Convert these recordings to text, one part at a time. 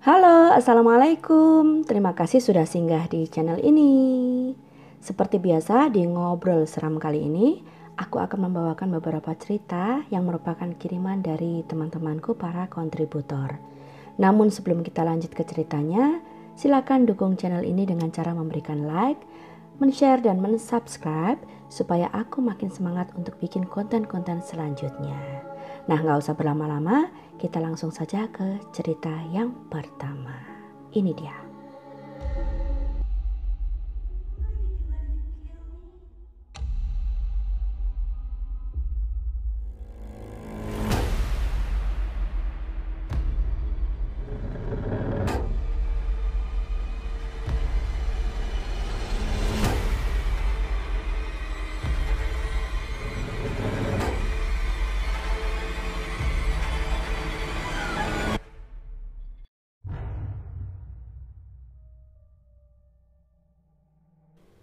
Halo, Assalamualaikum. Terima kasih sudah singgah di channel ini. Seperti biasa di Ngobrol Seram kali ini, aku akan membawakan beberapa cerita yang merupakan kiriman dari teman-temanku para kontributor. Namun sebelum kita lanjut ke ceritanya, silakan dukung channel ini dengan cara memberikan like, men-share dan men-subscribe supaya aku makin semangat untuk bikin konten-konten selanjutnya. Nah, nggak usah berlama-lama, kita langsung saja ke cerita yang pertama. Ini dia.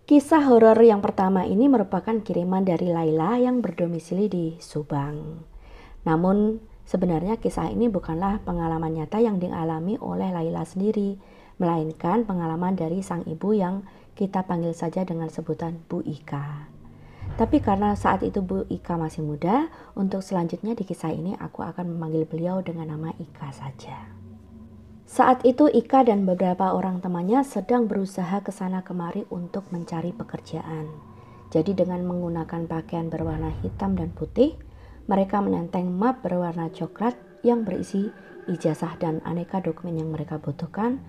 Kisah horor yang pertama ini merupakan kiriman dari Laila yang berdomisili di Subang. Namun sebenarnya kisah ini bukanlah pengalaman nyata yang dialami oleh Laila sendiri, melainkan pengalaman dari sang ibu yang kita panggil saja dengan sebutan Bu Ika. Tapi karena saat itu Bu Ika masih muda, untuk selanjutnya di kisah ini aku akan memanggil beliau dengan nama Ika saja. Saat itu Ika dan beberapa orang temannya sedang berusaha ke sana kemari untuk mencari pekerjaan. Jadi dengan menggunakan pakaian berwarna hitam dan putih, mereka menenteng map berwarna coklat yang berisi ijazah dan aneka dokumen yang mereka butuhkan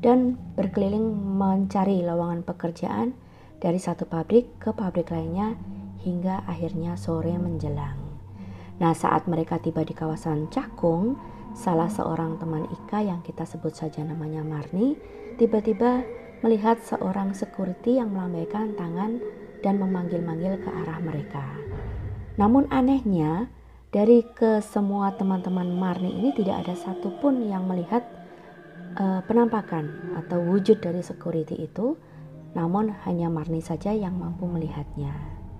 dan berkeliling mencari lowongan pekerjaan dari satu pabrik ke pabrik lainnya hingga akhirnya sore menjelang. Nah, saat mereka tiba di kawasan Cakung, Salah seorang teman Ika yang kita sebut saja namanya Marni, tiba-tiba melihat seorang security yang melambaikan tangan dan memanggil-manggil ke arah mereka. Namun anehnya, dari ke semua teman-teman Marni ini tidak ada satupun yang melihat uh, penampakan atau wujud dari security itu, namun hanya Marni saja yang mampu melihatnya.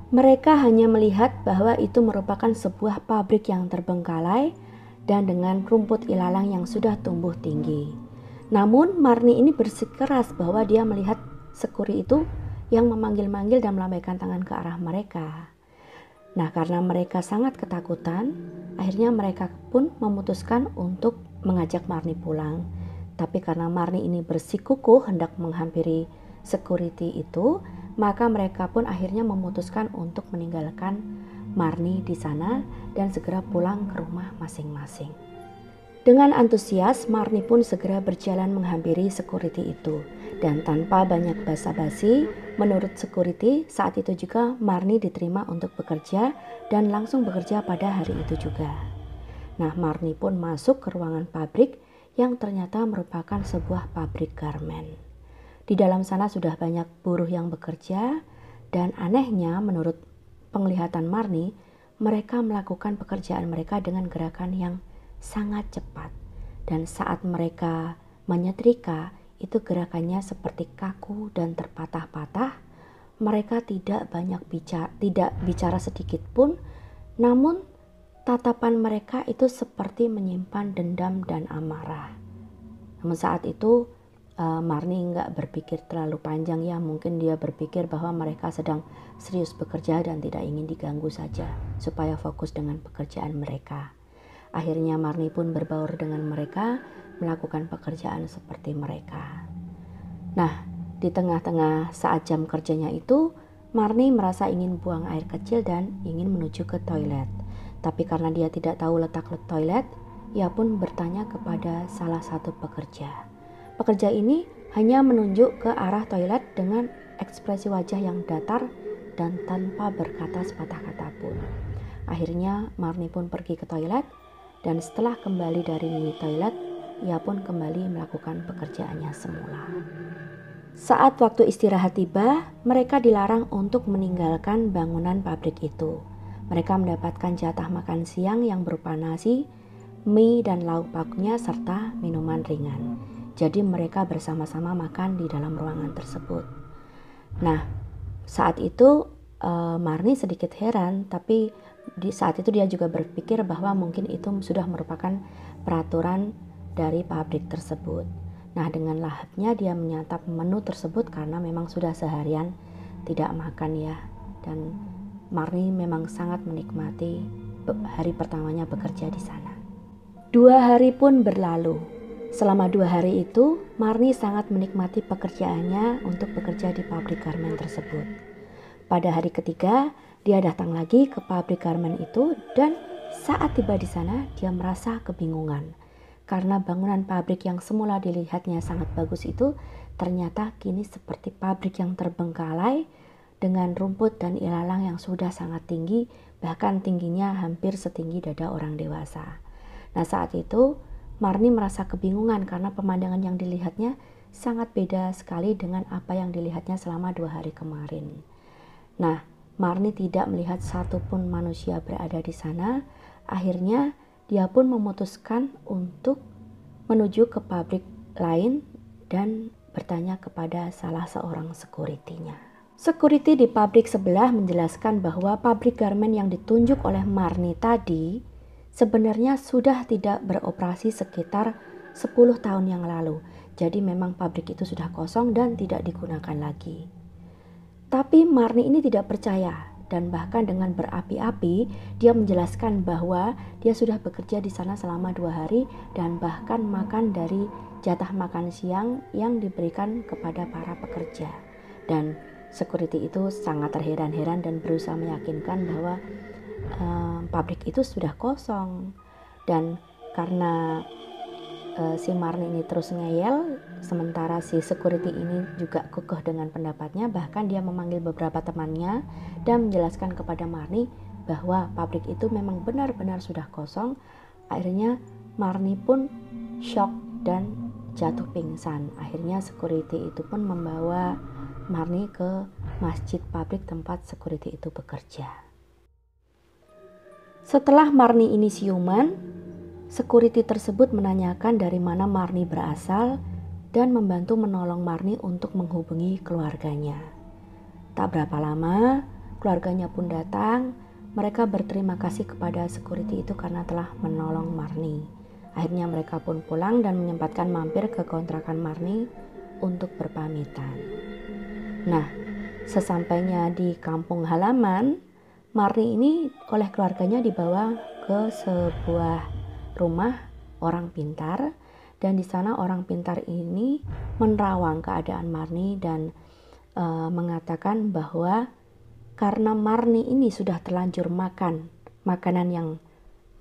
Mereka hanya melihat bahwa itu merupakan sebuah pabrik yang terbengkalai dan dengan rumput ilalang yang sudah tumbuh tinggi. Namun Marni ini bersikeras bahwa dia melihat Sekuri itu yang memanggil-manggil dan melambaikan tangan ke arah mereka. Nah, karena mereka sangat ketakutan, akhirnya mereka pun memutuskan untuk mengajak Marni pulang. Tapi karena Marni ini bersikukuh hendak menghampiri security itu, maka mereka pun akhirnya memutuskan untuk meninggalkan Marni di sana dan segera pulang ke rumah masing-masing. Dengan antusias, Marni pun segera berjalan menghampiri security itu. Dan tanpa banyak basa-basi, menurut security, saat itu juga Marni diterima untuk bekerja dan langsung bekerja pada hari itu juga. Nah, Marni pun masuk ke ruangan pabrik yang ternyata merupakan sebuah pabrik garmen. Di dalam sana sudah banyak buruh yang bekerja dan anehnya menurut penglihatan Marni, mereka melakukan pekerjaan mereka dengan gerakan yang sangat cepat. Dan saat mereka menyetrika, itu gerakannya seperti kaku dan terpatah-patah. Mereka tidak banyak bicara, tidak bicara sedikit pun, namun tatapan mereka itu seperti menyimpan dendam dan amarah. Namun saat itu uh, Marni nggak berpikir terlalu panjang ya mungkin dia berpikir bahwa mereka sedang serius bekerja dan tidak ingin diganggu saja supaya fokus dengan pekerjaan mereka akhirnya Marni pun berbaur dengan mereka melakukan pekerjaan seperti mereka nah di tengah-tengah saat jam kerjanya itu Marni merasa ingin buang air kecil dan ingin menuju ke toilet tapi karena dia tidak tahu letak toilet ia pun bertanya kepada salah satu pekerja. Pekerja ini hanya menunjuk ke arah toilet dengan ekspresi wajah yang datar dan tanpa berkata sepatah kata pun. Akhirnya Marni pun pergi ke toilet dan setelah kembali dari mini toilet, ia pun kembali melakukan pekerjaannya semula. Saat waktu istirahat tiba, mereka dilarang untuk meninggalkan bangunan pabrik itu. Mereka mendapatkan jatah makan siang yang berupa nasi, mie dan lauk pauknya serta minuman ringan. Jadi mereka bersama-sama makan di dalam ruangan tersebut. Nah, saat itu uh, Marni sedikit heran, tapi di saat itu dia juga berpikir bahwa mungkin itu sudah merupakan peraturan dari pabrik tersebut. Nah, dengan lahapnya dia menyantap menu tersebut karena memang sudah seharian tidak makan ya. Dan Marni memang sangat menikmati hari pertamanya bekerja di sana. Dua hari pun berlalu, Selama dua hari itu, Marni sangat menikmati pekerjaannya untuk bekerja di pabrik garmen tersebut. Pada hari ketiga, dia datang lagi ke pabrik garmen itu dan saat tiba di sana, dia merasa kebingungan. Karena bangunan pabrik yang semula dilihatnya sangat bagus itu ternyata kini seperti pabrik yang terbengkalai dengan rumput dan ilalang yang sudah sangat tinggi, bahkan tingginya hampir setinggi dada orang dewasa. Nah, saat itu Marni merasa kebingungan karena pemandangan yang dilihatnya sangat beda sekali dengan apa yang dilihatnya selama dua hari kemarin. Nah, Marni tidak melihat satupun manusia berada di sana. Akhirnya, dia pun memutuskan untuk menuju ke pabrik lain dan bertanya kepada salah seorang sekuritinya. Security di pabrik sebelah menjelaskan bahwa pabrik garmen yang ditunjuk oleh Marni tadi sebenarnya sudah tidak beroperasi sekitar 10 tahun yang lalu. Jadi memang pabrik itu sudah kosong dan tidak digunakan lagi. Tapi Marni ini tidak percaya dan bahkan dengan berapi-api dia menjelaskan bahwa dia sudah bekerja di sana selama dua hari dan bahkan makan dari jatah makan siang yang diberikan kepada para pekerja. Dan security itu sangat terheran-heran dan berusaha meyakinkan bahwa um, pabrik itu sudah kosong dan karena uh, si Marni ini terus ngeyel sementara si security ini juga kekeh dengan pendapatnya bahkan dia memanggil beberapa temannya dan menjelaskan kepada Marni bahwa pabrik itu memang benar-benar sudah kosong akhirnya Marni pun shock dan jatuh pingsan akhirnya security itu pun membawa Marni ke masjid pabrik tempat security itu bekerja setelah Marni ini siuman, security tersebut menanyakan dari mana Marni berasal dan membantu menolong Marni untuk menghubungi keluarganya. Tak berapa lama, keluarganya pun datang. Mereka berterima kasih kepada security itu karena telah menolong Marni. Akhirnya mereka pun pulang dan menyempatkan mampir ke kontrakan Marni untuk berpamitan. Nah, sesampainya di kampung halaman, Marni ini oleh keluarganya dibawa ke sebuah rumah orang pintar dan di sana orang pintar ini menerawang keadaan Marni dan e, mengatakan bahwa karena Marni ini sudah terlanjur makan makanan yang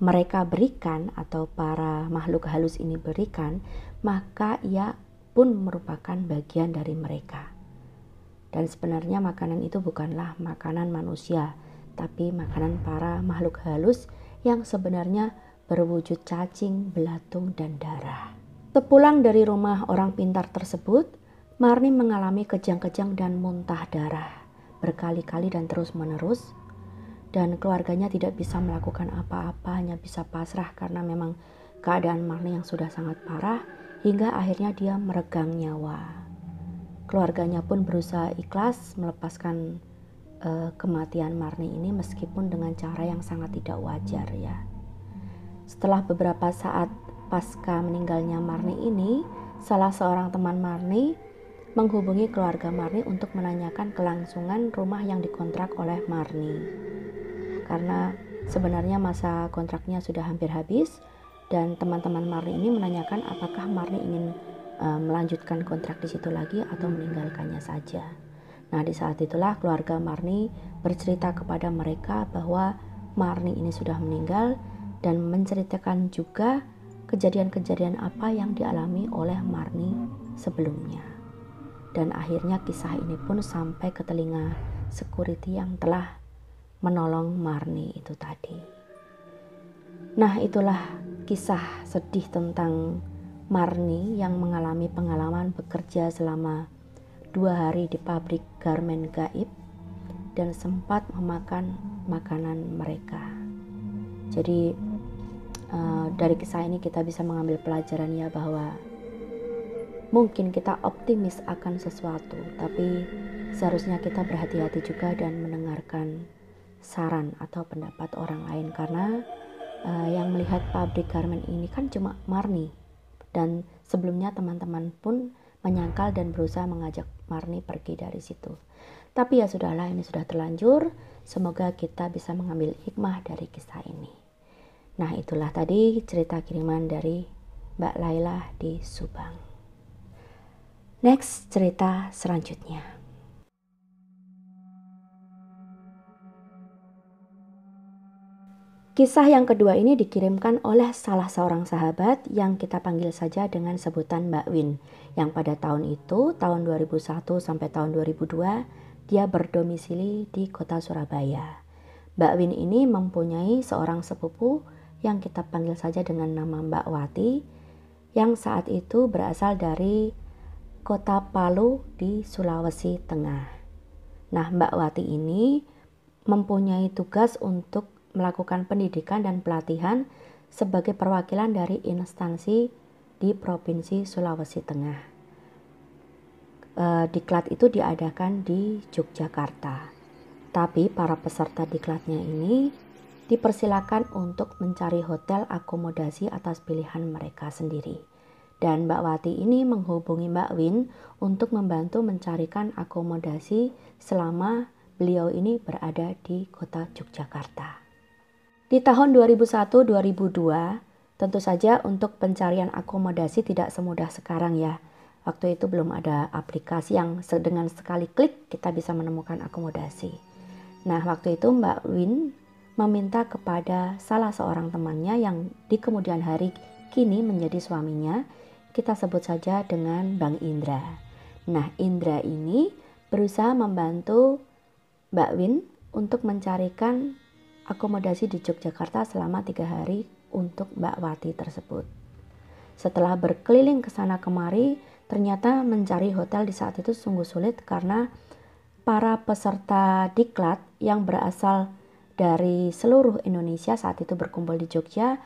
mereka berikan atau para makhluk halus ini berikan, maka ia pun merupakan bagian dari mereka. Dan sebenarnya makanan itu bukanlah makanan manusia, tapi makanan para makhluk halus yang sebenarnya berwujud cacing, belatung, dan darah. Sepulang dari rumah orang pintar tersebut, Marni mengalami kejang-kejang dan muntah darah berkali-kali dan terus-menerus dan keluarganya tidak bisa melakukan apa-apa hanya bisa pasrah karena memang keadaan Marni yang sudah sangat parah hingga akhirnya dia meregang nyawa. Keluarganya pun berusaha ikhlas melepaskan uh, kematian Marni ini meskipun dengan cara yang sangat tidak wajar ya. Setelah beberapa saat pasca meninggalnya Marni ini, salah seorang teman Marni menghubungi keluarga Marni untuk menanyakan kelangsungan rumah yang dikontrak oleh Marni. Karena sebenarnya masa kontraknya sudah hampir habis dan teman-teman Marni ini menanyakan apakah Marni ingin eh, melanjutkan kontrak di situ lagi atau meninggalkannya saja. Nah, di saat itulah keluarga Marni bercerita kepada mereka bahwa Marni ini sudah meninggal dan menceritakan juga kejadian-kejadian apa yang dialami oleh Marni sebelumnya. Dan akhirnya kisah ini pun sampai ke telinga security yang telah menolong Marni itu tadi. Nah, itulah kisah sedih tentang Marni yang mengalami pengalaman bekerja selama dua hari di pabrik garmen gaib dan sempat memakan makanan mereka. Jadi uh, dari kisah ini kita bisa mengambil pelajaran ya bahwa mungkin kita optimis akan sesuatu, tapi seharusnya kita berhati-hati juga dan mendengarkan saran atau pendapat orang lain karena uh, yang melihat pabrik garmen ini kan cuma Marni dan sebelumnya teman-teman pun menyangkal dan berusaha mengajak Marni pergi dari situ. Tapi ya sudahlah, ini sudah terlanjur. Semoga kita bisa mengambil hikmah dari kisah ini. Nah, itulah tadi cerita kiriman dari Mbak Laila di Subang. Next cerita selanjutnya. Kisah yang kedua ini dikirimkan oleh salah seorang sahabat yang kita panggil saja dengan sebutan Mbak Win, yang pada tahun itu, tahun 2001 sampai tahun 2002, dia berdomisili di kota Surabaya. Mbak Win ini mempunyai seorang sepupu yang kita panggil saja dengan nama Mbak Wati, yang saat itu berasal dari kota Palu di Sulawesi Tengah. Nah, Mbak Wati ini mempunyai tugas untuk melakukan pendidikan dan pelatihan sebagai perwakilan dari instansi di Provinsi Sulawesi Tengah. E, diklat itu diadakan di Yogyakarta, tapi para peserta diklatnya ini dipersilakan untuk mencari hotel akomodasi atas pilihan mereka sendiri. Dan Mbak Wati ini menghubungi Mbak Win untuk membantu mencarikan akomodasi selama beliau ini berada di kota Yogyakarta. Di tahun 2001-2002, tentu saja untuk pencarian akomodasi tidak semudah sekarang ya. Waktu itu belum ada aplikasi yang dengan sekali klik kita bisa menemukan akomodasi. Nah, waktu itu Mbak Win meminta kepada salah seorang temannya yang di kemudian hari kini menjadi suaminya, kita sebut saja dengan Bang Indra. Nah, Indra ini berusaha membantu Mbak Win untuk mencarikan akomodasi di Yogyakarta selama tiga hari untuk Mbak Wati tersebut. Setelah berkeliling ke sana kemari, ternyata mencari hotel di saat itu sungguh sulit karena para peserta diklat yang berasal dari seluruh Indonesia saat itu berkumpul di Jogja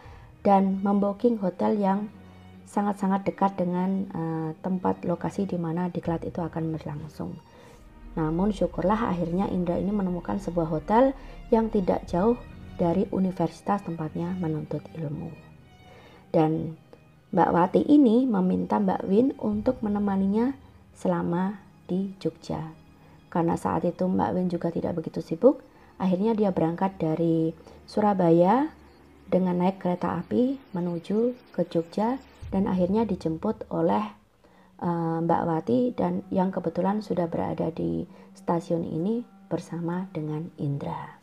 dan memboking hotel yang sangat-sangat dekat dengan uh, tempat lokasi di mana diklat itu akan berlangsung. Namun syukurlah akhirnya Indra ini menemukan sebuah hotel yang tidak jauh dari universitas tempatnya menuntut ilmu. Dan Mbak Wati ini meminta Mbak Win untuk menemaninya selama di Jogja. Karena saat itu Mbak Win juga tidak begitu sibuk, akhirnya dia berangkat dari Surabaya dengan naik kereta api menuju ke Jogja dan akhirnya dijemput oleh uh, Mbak Wati dan yang kebetulan sudah berada di stasiun ini bersama dengan Indra.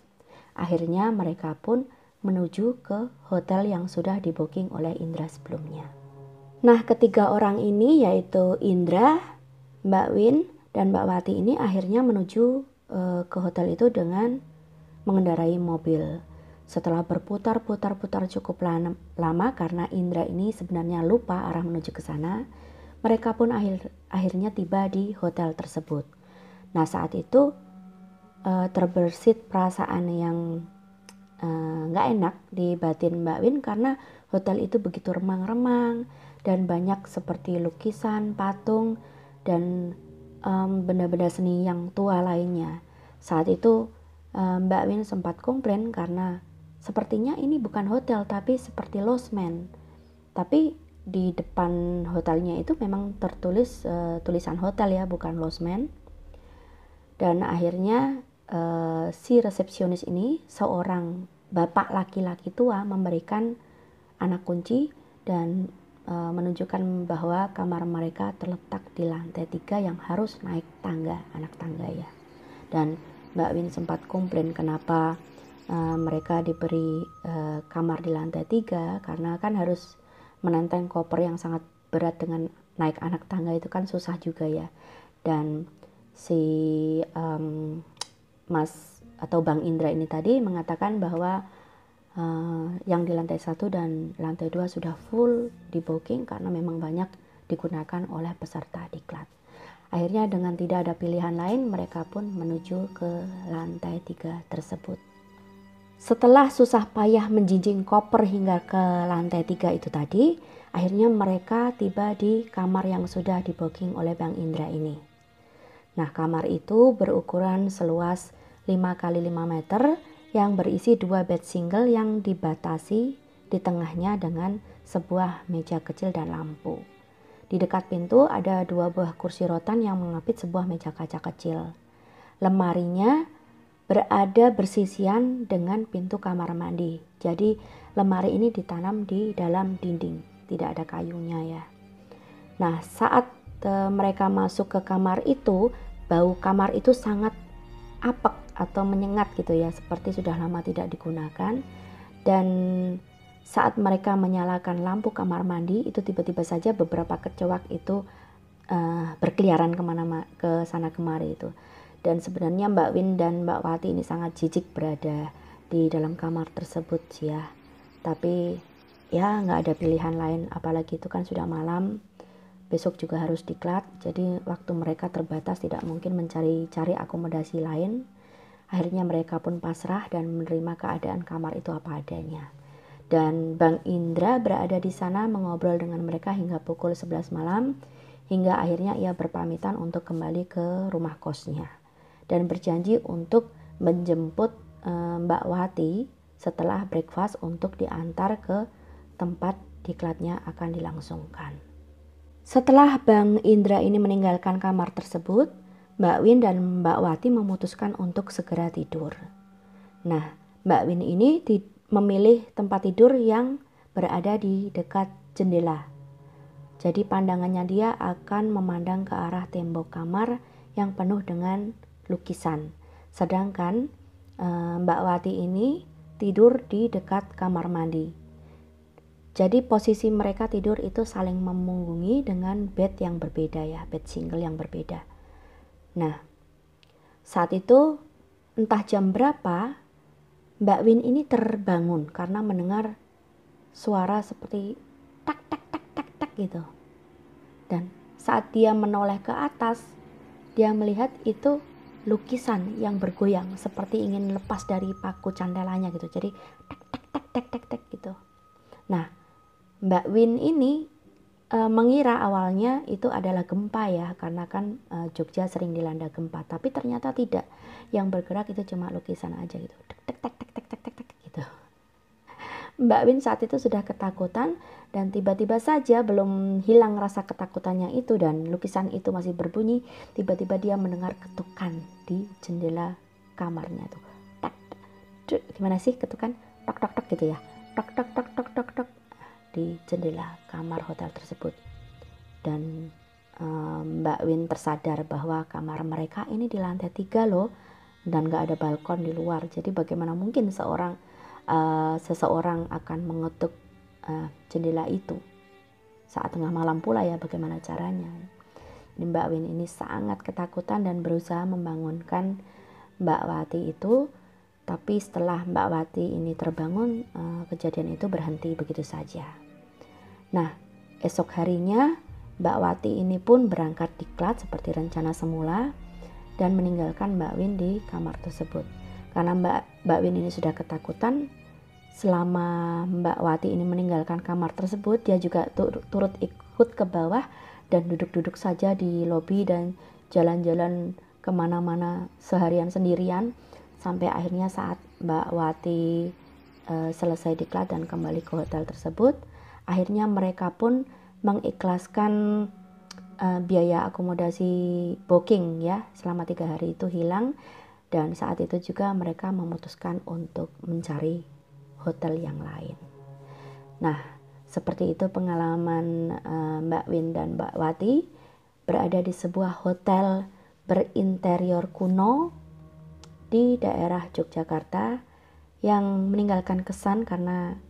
Akhirnya mereka pun menuju ke hotel yang sudah diboking oleh Indra sebelumnya. Nah, ketiga orang ini yaitu Indra, Mbak Win, dan Mbak Wati ini akhirnya menuju uh, ke hotel itu dengan mengendarai mobil. Setelah berputar-putar-putar cukup lama karena Indra ini sebenarnya lupa arah menuju ke sana, mereka pun akhir, akhirnya tiba di hotel tersebut. Nah, saat itu uh, terbersit perasaan yang eh, nggak uh, enak di batin Mbak Win karena hotel itu begitu remang-remang dan banyak seperti lukisan, patung, dan um, benda-benda seni yang tua lainnya. Saat itu um, Mbak Win sempat komplain karena sepertinya ini bukan hotel tapi seperti losmen. Tapi di depan hotelnya itu memang tertulis uh, tulisan hotel ya bukan losmen dan akhirnya uh, si resepsionis ini seorang bapak laki-laki tua memberikan anak kunci dan e, menunjukkan bahwa kamar mereka terletak di lantai tiga yang harus naik tangga anak tangga ya dan Mbak Win sempat komplain kenapa Uh, mereka diberi uh, kamar di lantai tiga karena kan harus menenteng koper yang sangat berat dengan naik anak tangga itu kan susah juga ya dan si um, Mas atau Bang Indra ini tadi mengatakan bahwa uh, yang di lantai satu dan lantai dua sudah full di booking karena memang banyak digunakan oleh peserta diklat. Akhirnya dengan tidak ada pilihan lain mereka pun menuju ke lantai tiga tersebut. Setelah susah payah menjinjing koper hingga ke lantai tiga itu tadi, akhirnya mereka tiba di kamar yang sudah diboking oleh Bang Indra ini. Nah, kamar itu berukuran seluas 5 x 5 meter yang berisi dua bed single yang dibatasi di tengahnya dengan sebuah meja kecil dan lampu. Di dekat pintu ada dua buah kursi rotan yang mengapit sebuah meja kaca kecil. Lemarinya berada bersisian dengan pintu kamar mandi. Jadi lemari ini ditanam di dalam dinding, tidak ada kayunya ya. Nah, saat e, mereka masuk ke kamar itu, bau kamar itu sangat apek atau menyengat gitu ya, seperti sudah lama tidak digunakan. Dan saat mereka menyalakan lampu kamar mandi, itu tiba-tiba saja beberapa kecoak itu e, berkeliaran kemana ke sana kemari itu. Dan sebenarnya Mbak Win dan Mbak Wati ini sangat jijik berada di dalam kamar tersebut ya. Tapi ya nggak ada pilihan lain apalagi itu kan sudah malam besok juga harus diklat jadi waktu mereka terbatas tidak mungkin mencari-cari akomodasi lain akhirnya mereka pun pasrah dan menerima keadaan kamar itu apa adanya dan Bang Indra berada di sana mengobrol dengan mereka hingga pukul 11 malam hingga akhirnya ia berpamitan untuk kembali ke rumah kosnya dan berjanji untuk menjemput eh, Mbak Wati setelah breakfast untuk diantar ke tempat diklatnya akan dilangsungkan. Setelah Bang Indra ini meninggalkan kamar tersebut, Mbak Win dan Mbak Wati memutuskan untuk segera tidur. Nah, Mbak Win ini memilih tempat tidur yang berada di dekat jendela. Jadi pandangannya dia akan memandang ke arah tembok kamar yang penuh dengan lukisan. Sedangkan eh, Mbak Wati ini tidur di dekat kamar mandi. Jadi posisi mereka tidur itu saling memunggungi dengan bed yang berbeda ya, bed single yang berbeda. Nah, saat itu entah jam berapa Mbak Win ini terbangun karena mendengar suara seperti tak tak tak tak tak gitu. Dan saat dia menoleh ke atas, dia melihat itu lukisan yang bergoyang seperti ingin lepas dari paku candelanya gitu. Jadi tek tek tek tek tek tek gitu. Nah, Mbak Win ini e, mengira awalnya itu adalah gempa ya karena kan e, Jogja sering dilanda gempa, tapi ternyata tidak. Yang bergerak itu cuma lukisan aja gitu. Tek tek tek tek tek tek tek. Mbak Win saat itu sudah ketakutan dan tiba-tiba saja belum hilang rasa ketakutannya itu dan lukisan itu masih berbunyi. Tiba-tiba dia mendengar ketukan di jendela kamarnya tuh. Tak, gimana sih ketukan? Tok tok tok gitu ya. Tok tok tok tok tok tok di jendela kamar hotel tersebut. Dan um, Mbak Win tersadar bahwa kamar mereka ini di lantai tiga loh dan nggak ada balkon di luar. Jadi bagaimana mungkin seorang Eh, seseorang akan mengetuk uh, jendela itu saat tengah malam pula ya bagaimana caranya ini Mbak Win ini sangat ketakutan dan berusaha membangunkan Mbak Wati itu tapi setelah Mbak Wati ini terbangun uh, kejadian itu berhenti begitu saja nah esok harinya Mbak Wati ini pun berangkat diklat seperti rencana semula dan meninggalkan Mbak Win di kamar tersebut karena Mbak, Mbak Win ini sudah ketakutan, selama Mbak Wati ini meninggalkan kamar tersebut, dia juga turut ikut ke bawah dan duduk-duduk saja di lobi dan jalan-jalan kemana-mana seharian sendirian sampai akhirnya saat Mbak Wati e, selesai diklat dan kembali ke hotel tersebut, akhirnya mereka pun mengikhlaskan eh, biaya akomodasi booking ya selama tiga hari itu hilang dan saat itu juga mereka memutuskan untuk mencari hotel yang lain. Nah, seperti itu pengalaman uh, Mbak Win dan Mbak Wati berada di sebuah hotel berinterior kuno di daerah Yogyakarta yang meninggalkan kesan karena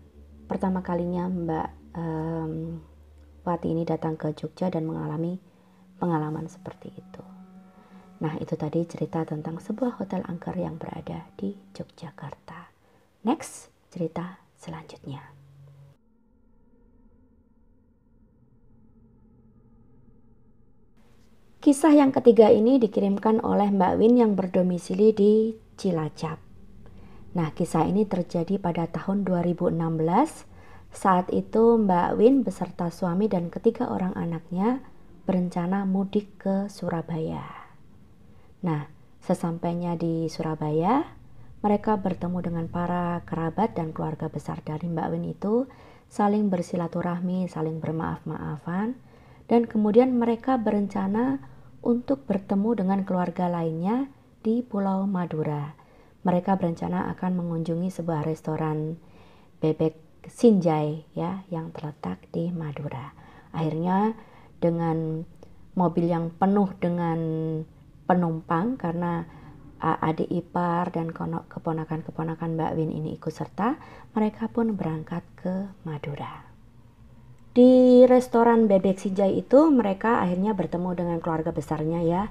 pertama kalinya Mbak um, Wati ini datang ke Jogja dan mengalami pengalaman seperti itu. Nah, itu tadi cerita tentang sebuah hotel angker yang berada di Yogyakarta. Next, cerita selanjutnya. Kisah yang ketiga ini dikirimkan oleh Mbak Win yang berdomisili di Cilacap. Nah, kisah ini terjadi pada tahun 2016. Saat itu Mbak Win beserta suami dan ketiga orang anaknya berencana mudik ke Surabaya. Nah, sesampainya di Surabaya, mereka bertemu dengan para kerabat dan keluarga besar dari Mbak Win itu, saling bersilaturahmi, saling bermaaf-maafan, dan kemudian mereka berencana untuk bertemu dengan keluarga lainnya di Pulau Madura. Mereka berencana akan mengunjungi sebuah restoran bebek Sinjai ya yang terletak di Madura. Akhirnya dengan mobil yang penuh dengan penumpang karena adik ipar dan keponakan-keponakan Mbak Win ini ikut serta, mereka pun berangkat ke Madura. Di restoran Bebek Sijai itu mereka akhirnya bertemu dengan keluarga besarnya ya,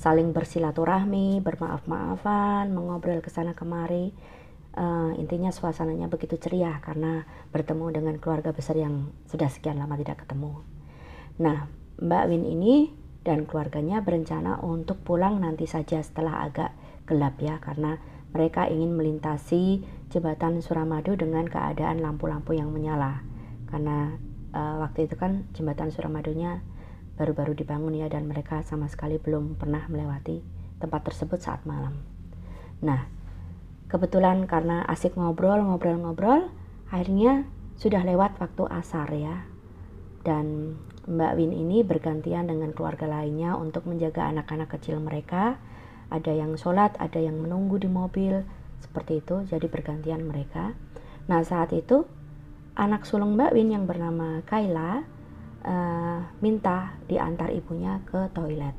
saling bersilaturahmi, bermaaf-maafan, mengobrol ke sana kemari. Uh, intinya suasananya begitu ceria karena bertemu dengan keluarga besar yang sudah sekian lama tidak ketemu. Nah, Mbak Win ini dan keluarganya berencana untuk pulang nanti saja setelah agak gelap ya karena mereka ingin melintasi jembatan Suramadu dengan keadaan lampu-lampu yang menyala karena uh, waktu itu kan jembatan Suramadunya baru-baru dibangun ya dan mereka sama sekali belum pernah melewati tempat tersebut saat malam. Nah, kebetulan karena asik ngobrol, ngobrol-ngobrol, akhirnya sudah lewat waktu asar ya. Dan Mbak Win ini bergantian dengan keluarga lainnya untuk menjaga anak-anak kecil mereka. Ada yang sholat, ada yang menunggu di mobil, seperti itu. Jadi bergantian mereka. Nah saat itu anak sulung Mbak Win yang bernama Kaila uh, minta diantar ibunya ke toilet.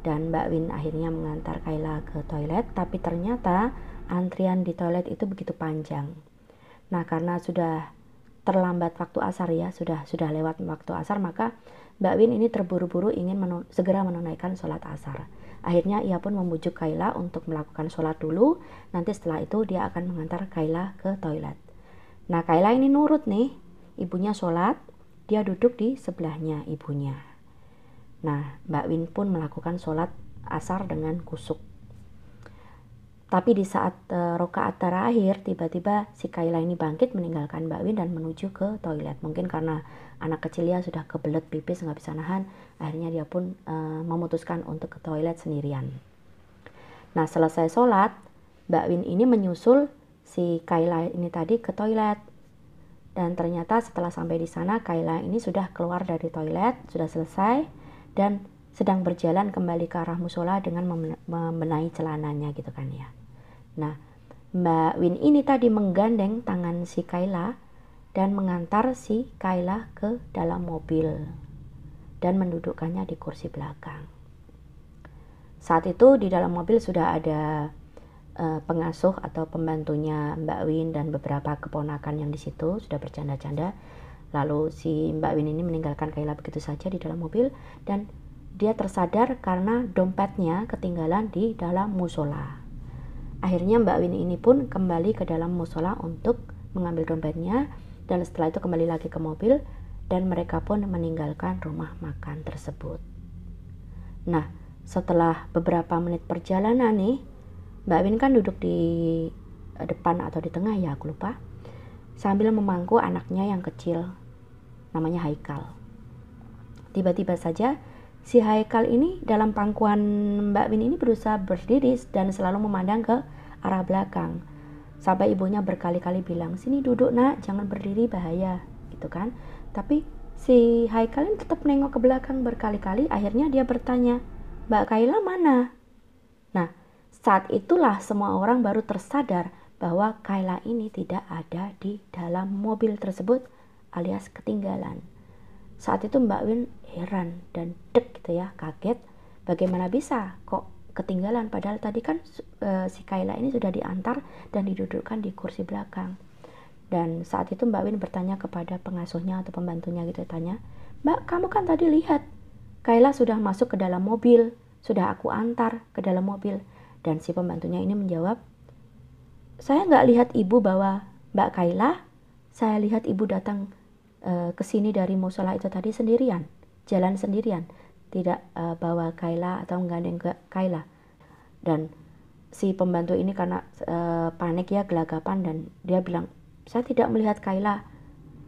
Dan Mbak Win akhirnya mengantar Kaila ke toilet, tapi ternyata antrian di toilet itu begitu panjang. Nah karena sudah terlambat waktu asar ya sudah sudah lewat waktu asar maka Mbak Win ini terburu-buru ingin menun segera menunaikan sholat asar. Akhirnya ia pun membujuk Kaila untuk melakukan sholat dulu. Nanti setelah itu dia akan mengantar Kaila ke toilet. Nah Kaila ini nurut nih. Ibunya sholat, dia duduk di sebelahnya ibunya. Nah Mbak Win pun melakukan sholat asar dengan kusuk. Tapi di saat e, rokaat terakhir, tiba-tiba si Kaila ini bangkit meninggalkan Mbak Win dan menuju ke toilet. Mungkin karena anak kecilnya sudah kebelet pipis nggak bisa nahan, akhirnya dia pun e, memutuskan untuk ke toilet sendirian. Nah selesai sholat, Mbak Win ini menyusul si Kaila ini tadi ke toilet. Dan ternyata setelah sampai di sana, Kaila ini sudah keluar dari toilet, sudah selesai, dan sedang berjalan kembali ke arah musola dengan membenahi celananya gitu kan ya. Nah, Mbak Win ini tadi menggandeng tangan si Kaila dan mengantar si Kaila ke dalam mobil dan mendudukkannya di kursi belakang. Saat itu di dalam mobil sudah ada uh, pengasuh atau pembantunya Mbak Win dan beberapa keponakan yang di situ sudah bercanda-canda. Lalu si Mbak Win ini meninggalkan Kaila begitu saja di dalam mobil dan dia tersadar karena dompetnya ketinggalan di dalam musola. Akhirnya Mbak Win ini pun kembali ke dalam musola untuk mengambil dompetnya dan setelah itu kembali lagi ke mobil dan mereka pun meninggalkan rumah makan tersebut. Nah, setelah beberapa menit perjalanan nih, Mbak Win kan duduk di eh, depan atau di tengah ya, aku lupa. Sambil memangku anaknya yang kecil, namanya Haikal. Tiba-tiba saja Si Haikal ini dalam pangkuan Mbak Win ini berusaha berdiri dan selalu memandang ke arah belakang. Sampai ibunya berkali-kali bilang, sini duduk nak, jangan berdiri bahaya, gitu kan. Tapi si Haikal ini tetap nengok ke belakang berkali-kali, akhirnya dia bertanya, Mbak Kaila mana? Nah, saat itulah semua orang baru tersadar bahwa Kaila ini tidak ada di dalam mobil tersebut alias ketinggalan. Saat itu Mbak Win heran dan dek gitu ya, kaget. Bagaimana bisa kok ketinggalan padahal tadi kan e, si Kaila ini sudah diantar dan didudukkan di kursi belakang. Dan saat itu Mbak Win bertanya kepada pengasuhnya atau pembantunya gitu tanya, "Mbak, kamu kan tadi lihat Kaila sudah masuk ke dalam mobil, sudah aku antar ke dalam mobil." Dan si pembantunya ini menjawab, "Saya nggak lihat ibu bawa Mbak Kaila saya lihat ibu datang ke eh, kesini dari musola itu tadi sendirian, jalan sendirian, tidak e, bawa Kaila atau menggandeng ke Kaila. Dan si pembantu ini karena e, panik ya gelagapan dan dia bilang, saya tidak melihat Kaila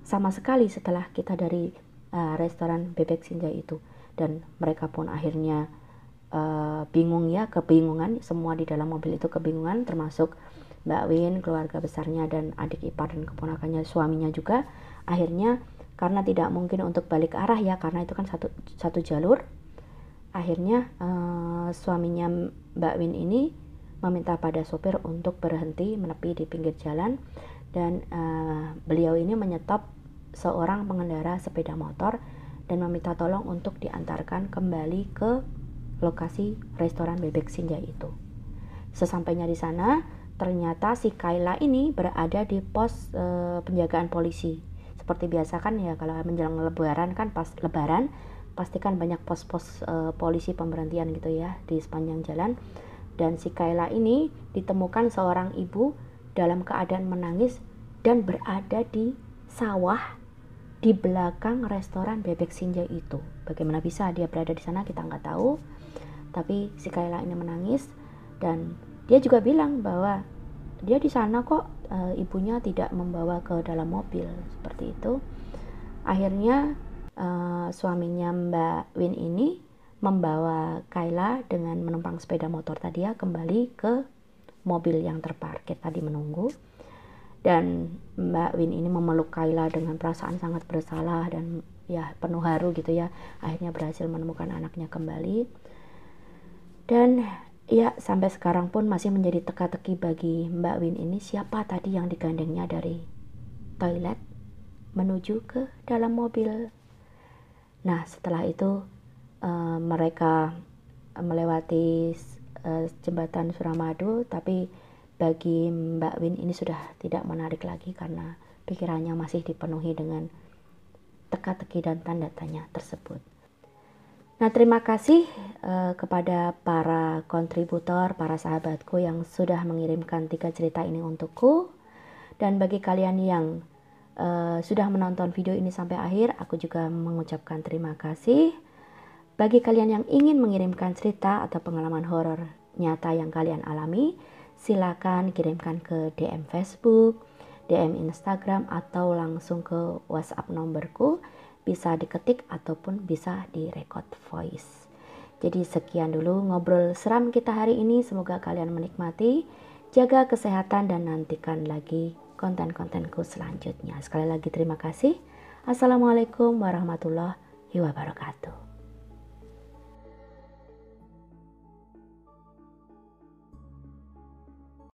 sama sekali setelah kita dari e, restoran bebek sinja itu. Dan mereka pun akhirnya e, bingung ya, kebingungan, semua di dalam mobil itu kebingungan, termasuk Mbak Win, keluarga besarnya dan adik ipar dan keponakannya suaminya juga akhirnya karena tidak mungkin untuk balik arah ya karena itu kan satu satu jalur akhirnya eh, suaminya Mbak Win ini meminta pada sopir untuk berhenti menepi di pinggir jalan dan eh, beliau ini menyetop seorang pengendara sepeda motor dan meminta tolong untuk diantarkan kembali ke lokasi restoran bebek sinja itu. Sesampainya di sana, ternyata si Kaila ini berada di pos eh, penjagaan polisi seperti biasa kan ya kalau menjelang lebaran kan pas lebaran pastikan banyak pos-pos e, polisi pemberhentian gitu ya di sepanjang jalan dan si Kayla ini ditemukan seorang ibu dalam keadaan menangis dan berada di sawah di belakang restoran bebek sinja itu bagaimana bisa dia berada di sana kita nggak tahu tapi si Kayla ini menangis dan dia juga bilang bahwa dia di sana kok e, ibunya tidak membawa ke dalam mobil seperti itu akhirnya e, suaminya Mbak Win ini membawa Kayla dengan menumpang sepeda motor tadi ya kembali ke mobil yang terparkir tadi menunggu dan Mbak Win ini memeluk Kayla dengan perasaan sangat bersalah dan ya penuh haru gitu ya akhirnya berhasil menemukan anaknya kembali dan Ya sampai sekarang pun masih menjadi teka-teki bagi Mbak Win ini siapa tadi yang digandengnya dari toilet menuju ke dalam mobil. Nah setelah itu uh, mereka melewati uh, jembatan Suramadu tapi bagi Mbak Win ini sudah tidak menarik lagi karena pikirannya masih dipenuhi dengan teka-teki dan tanda tanya tersebut. Nah, terima kasih Eh, kepada para kontributor, para sahabatku yang sudah mengirimkan tiga cerita ini untukku. Dan bagi kalian yang uh, sudah menonton video ini sampai akhir, aku juga mengucapkan terima kasih. Bagi kalian yang ingin mengirimkan cerita atau pengalaman horor nyata yang kalian alami, silakan kirimkan ke DM Facebook, DM Instagram atau langsung ke WhatsApp nomorku bisa diketik ataupun bisa direcord voice. Jadi sekian dulu ngobrol seram kita hari ini. Semoga kalian menikmati. Jaga kesehatan dan nantikan lagi konten-kontenku selanjutnya. Sekali lagi terima kasih. Assalamualaikum warahmatullahi wabarakatuh.